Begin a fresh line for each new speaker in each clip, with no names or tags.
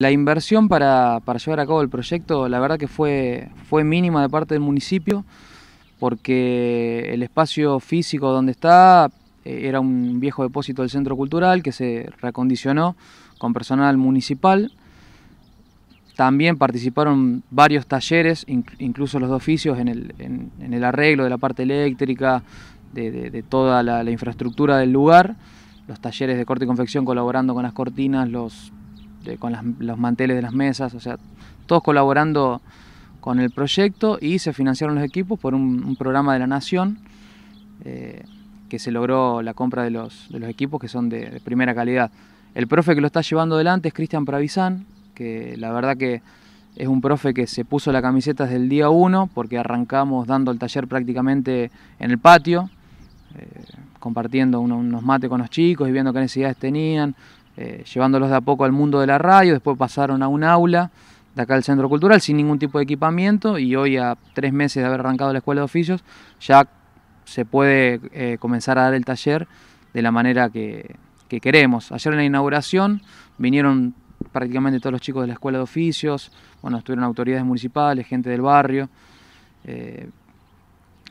La inversión para, llevar a cabo el proyecto, la verdad que fue, fue mínima de parte del municipio, porque el espacio físico donde está eh, era un viejo depósito del centro cultural que se reacondicionó con personal municipal. También participaron varios talleres, incluso los dos oficios, en el, arreglo de la parte eléctrica, de, toda la infraestructura del lugar. Los talleres de corte y confección colaborando con las cortinas, los con los manteles de las mesas, o sea, todos colaborando con el proyecto y se financiaron los equipos por un, programa de la Nación eh, que se logró la compra de los, equipos que son de, primera calidad. El profe que lo está llevando adelante es Cristian Pravizán, que la verdad que es un profe que se puso la camiseta desde el día uno porque arrancamos dando el taller prácticamente en el patio, eh, compartiendo unos mates con los chicos y viendo qué necesidades tenían, eh, llevándolos de a poco al mundo de la radio, después pasaron a un aula de acá del Centro Cultural sin ningún tipo de equipamiento y hoy a tres meses de haber arrancado la Escuela de Oficios ya se puede eh, comenzar a dar el taller de la manera que, queremos. Ayer en la inauguración vinieron prácticamente todos los chicos de la Escuela de Oficios, bueno, estuvieron autoridades municipales, gente del barrio. Eh,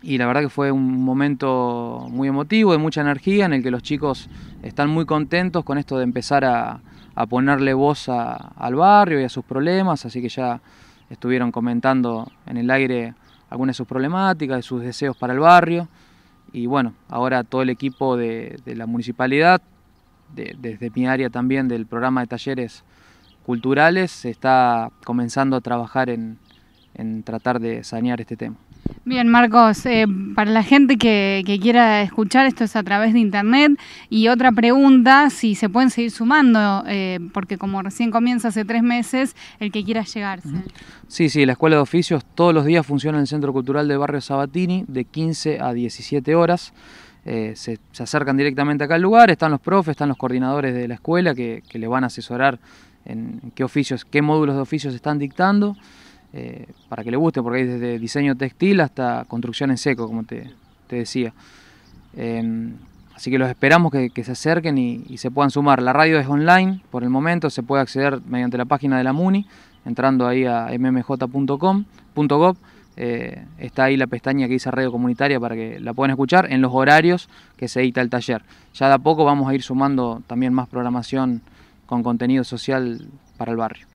y la verdad que fue un momento muy emotivo, de mucha energía, en el que los chicos están muy contentos con esto de empezar a, ponerle voz al barrio y a sus problemas, así que ya estuvieron comentando en el aire algunas de sus problemáticas, de sus deseos para el barrio, y bueno, ahora todo el equipo de, la municipalidad, desde mi área también del programa de talleres culturales, está comenzando a trabajar en tratar de sanear este tema.
Bien, Marcos, eh, para la gente que, quiera escuchar, esto es a través de Internet. Y otra pregunta, si se pueden seguir sumando, eh, porque como recién comienza hace tres meses, el que quiera llegarse.
Sí, sí, la Escuela de Oficios todos los días funciona en el Centro Cultural de Barrio Sabatini de 15 a 17 horas. Eh, se, acercan directamente acá al lugar, están los profes, están los coordinadores de la escuela que, que le van a asesorar en qué oficios, qué módulos de oficios están dictando. Eh, para que le guste, porque hay desde diseño textil hasta construcción en seco, como te, decía. Em, así que los esperamos que, se acerquen y, se puedan sumar. La radio es online por el momento, se puede acceder mediante la página de la MUNI, entrando ahí a mmj.com.gov. Eh, está ahí la pestaña que dice radio comunitaria para que la puedan escuchar en los horarios que se edita el taller. Ya de a poco vamos a ir sumando también más programación con contenido social para el barrio.